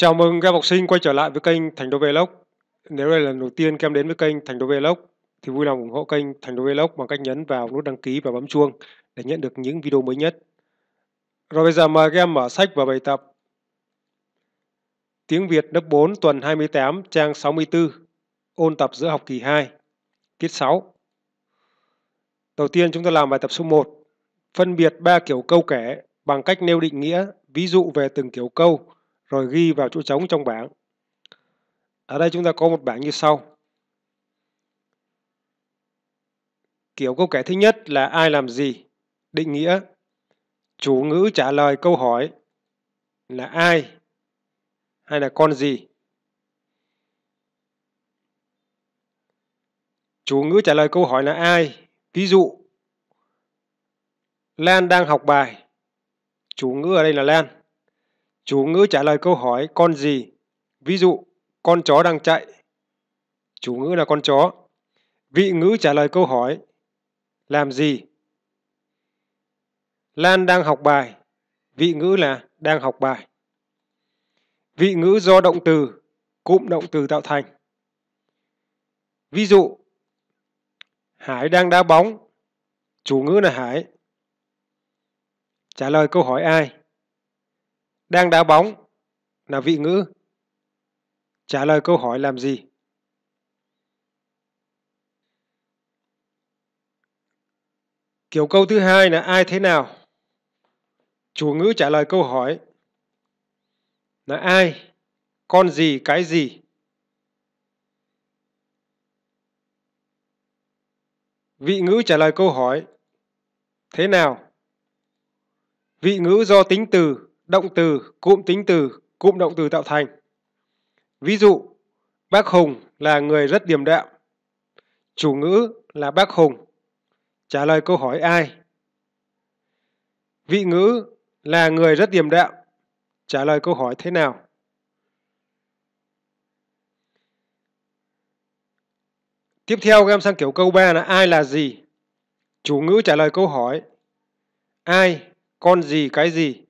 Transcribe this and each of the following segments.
Chào mừng các học sinh quay trở lại với kênh Thành Đô Vlog. Nếu đây là lần đầu tiên các em đến với kênh Thành Đô Vlog thì vui lòng ủng hộ kênh Thành Đô Vlog bằng cách nhấn vào nút đăng ký và bấm chuông để nhận được những video mới nhất. Rồi bây giờ mời các em mở sách và bài tập Tiếng Việt lớp 4 tuần 28 trang 64 ôn tập giữa học kỳ 2 tiết 6. Đầu tiên chúng ta làm bài tập số 1 phân biệt ba kiểu câu kể bằng cách nêu định nghĩa, ví dụ về từng kiểu câu rồi ghi vào chỗ trống trong bảng. Ở đây chúng ta có một bảng như sau. Kiểu câu kể thứ nhất là ai làm gì? Định nghĩa. Chủ ngữ trả lời câu hỏi là ai hay là con gì? Chủ ngữ trả lời câu hỏi là ai? Ví dụ, Lan đang học bài. Chủ ngữ ở đây là Lan. Chủ ngữ trả lời câu hỏi con gì? Ví dụ, con chó đang chạy. Chủ ngữ là con chó. Vị ngữ trả lời câu hỏi làm gì? Lan đang học bài. Vị ngữ là đang học bài. Vị ngữ do động từ, cụm động từ tạo thành. Ví dụ, Hải đang đá bóng. Chủ ngữ là Hải. Trả lời câu hỏi ai? Đang đá bóng là vị ngữ. Trả lời câu hỏi làm gì? Kiểu câu thứ hai là ai thế nào? Chủ ngữ trả lời câu hỏi là ai, con gì, cái gì. Vị ngữ trả lời câu hỏi thế nào? Vị ngữ do tính từ động từ, cụm tính từ, cụm động từ tạo thành. Ví dụ, bác Hùng là người rất điềm đạm. Chủ ngữ là bác Hùng. Trả lời câu hỏi ai? Vị ngữ là người rất điềm đạm. Trả lời câu hỏi thế nào? Tiếp theo các em sang kiểu câu 3 là ai là gì? Chủ ngữ trả lời câu hỏi. Ai, con gì, cái gì?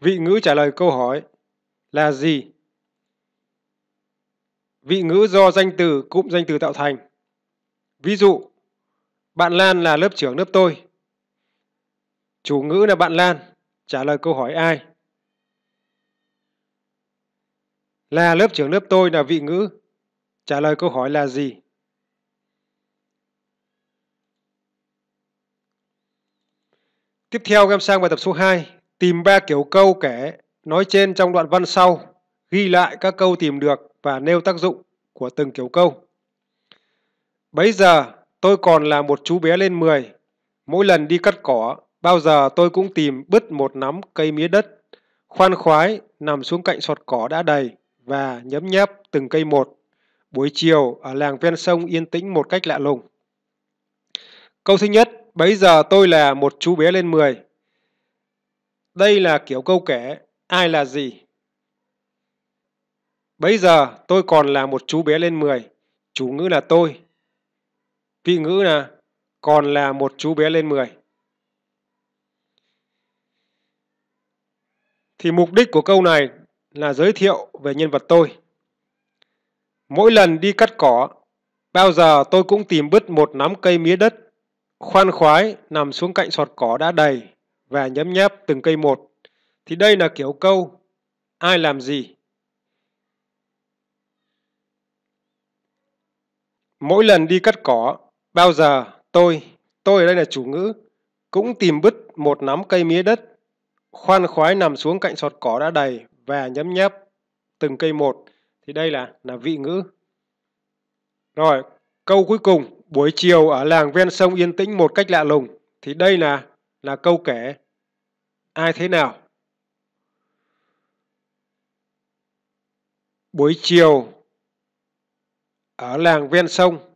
Vị ngữ trả lời câu hỏi là gì? Vị ngữ do danh từ cụm danh từ tạo thành. Ví dụ, bạn Lan là lớp trưởng lớp tôi. Chủ ngữ là bạn Lan, trả lời câu hỏi ai? Là lớp trưởng lớp tôi là vị ngữ, trả lời câu hỏi là gì? Tiếp theo em sang bài tập số 2, Tìm ba kiểu câu kể nói trên trong đoạn văn sau, ghi lại các câu tìm được và nêu tác dụng của từng kiểu câu. Bấy giờ, tôi còn là một chú bé lên 10. Mỗi lần đi cắt cỏ, bao giờ tôi cũng tìm bứt một nắm cây mía đất, khoan khoái nằm xuống cạnh sọt cỏ đã đầy và nhấm nháp từng cây một. Buổi chiều ở làng ven sông yên tĩnh một cách lạ lùng. Câu thứ nhất, bấy giờ tôi là một chú bé lên 10. Đây là kiểu câu kể ai là gì. Bây giờ tôi còn là một chú bé lên 10, chủ ngữ là tôi. Vị ngữ là còn là một chú bé lên 10. Thì mục đích của câu này là giới thiệu về nhân vật tôi. Mỗi lần đi cắt cỏ, bao giờ tôi cũng tìm bứt một nắm cây mía đất, khoan khoái nằm xuống cạnh sọt cỏ đã đầy và nhấm nháp từng cây một thì đây là kiểu câu ai làm gì mỗi lần đi cắt cỏ bao giờ tôi tôi ở đây là chủ ngữ cũng tìm bứt một nắm cây mía đất khoan khoái nằm xuống cạnh sọt cỏ đã đầy và nhấm nháp từng cây một thì đây là là vị ngữ rồi câu cuối cùng buổi chiều ở làng ven sông yên tĩnh một cách lạ lùng thì đây là là câu kể ai thế nào buổi chiều ở làng ven sông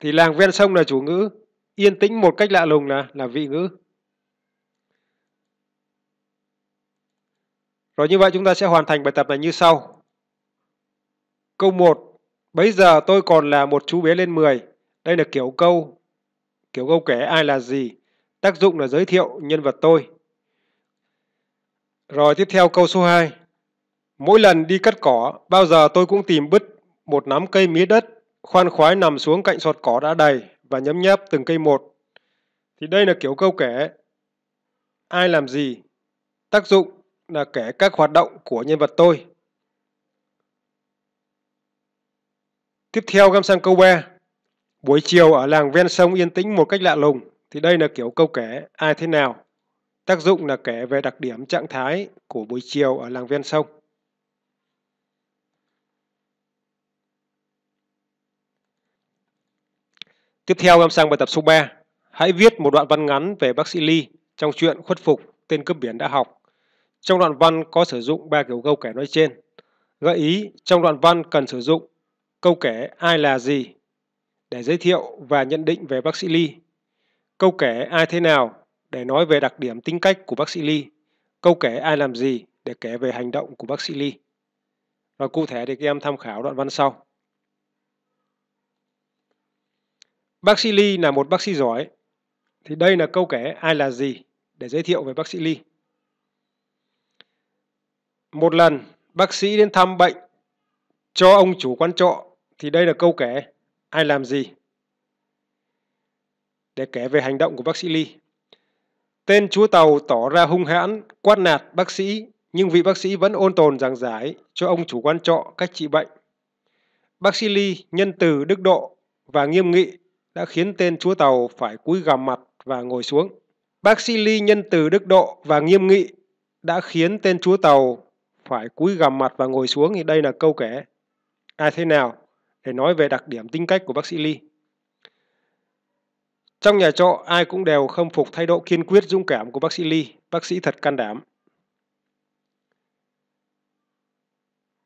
thì làng ven sông là chủ ngữ yên tĩnh một cách lạ lùng là là vị ngữ rồi như vậy chúng ta sẽ hoàn thành bài tập này như sau câu 1 bây giờ tôi còn là một chú bé lên 10 đây là kiểu câu kiểu câu kể ai là gì, tác dụng là giới thiệu nhân vật tôi. Rồi tiếp theo câu số 2. Mỗi lần đi cắt cỏ, bao giờ tôi cũng tìm bứt một nắm cây mía đất, khoan khoái nằm xuống cạnh sọt cỏ đã đầy và nhấm nháp từng cây một. Thì đây là kiểu câu kể ai làm gì, tác dụng là kể các hoạt động của nhân vật tôi. Tiếp theo, găm sang câu 3. Buổi chiều ở làng ven sông yên tĩnh một cách lạ lùng, thì đây là kiểu câu kể ai thế nào. Tác dụng là kể về đặc điểm trạng thái của buổi chiều ở làng ven sông. Tiếp theo em sang bài tập số 3. Hãy viết một đoạn văn ngắn về bác sĩ Lee trong chuyện khuất phục tên cướp biển đã học. Trong đoạn văn có sử dụng ba kiểu câu kể nói trên. Gợi ý trong đoạn văn cần sử dụng câu kể ai là gì để giới thiệu và nhận định về bác sĩ Ly. Câu kể ai thế nào để nói về đặc điểm tính cách của bác sĩ Ly. Câu kể ai làm gì để kể về hành động của bác sĩ Ly. Và cụ thể thì các em tham khảo đoạn văn sau. Bác sĩ Ly là một bác sĩ giỏi. Thì đây là câu kể ai là gì để giới thiệu về bác sĩ Ly. Một lần bác sĩ đến thăm bệnh cho ông chủ quán trọ thì đây là câu kể ai làm gì. Để kể về hành động của bác sĩ Ly. Tên chúa tàu tỏ ra hung hãn, quát nạt bác sĩ, nhưng vị bác sĩ vẫn ôn tồn giảng giải cho ông chủ quán trọ cách trị bệnh. Bác sĩ Ly nhân từ đức độ và nghiêm nghị đã khiến tên chúa tàu phải cúi gằm mặt và ngồi xuống. Bác sĩ Ly nhân từ đức độ và nghiêm nghị đã khiến tên chúa tàu phải cúi gằm mặt và ngồi xuống thì đây là câu kể. Ai thế nào để nói về đặc điểm tính cách của bác sĩ Ly. Trong nhà trọ, ai cũng đều khâm phục thái độ kiên quyết dũng cảm của bác sĩ Ly, bác sĩ thật can đảm.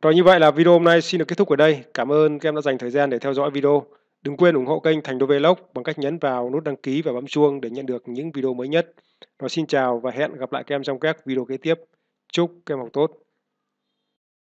Rồi như vậy là video hôm nay xin được kết thúc ở đây. Cảm ơn các em đã dành thời gian để theo dõi video. Đừng quên ủng hộ kênh Thành Đô Vlog bằng cách nhấn vào nút đăng ký và bấm chuông để nhận được những video mới nhất. Rồi xin chào và hẹn gặp lại các em trong các video kế tiếp. Chúc các em học tốt.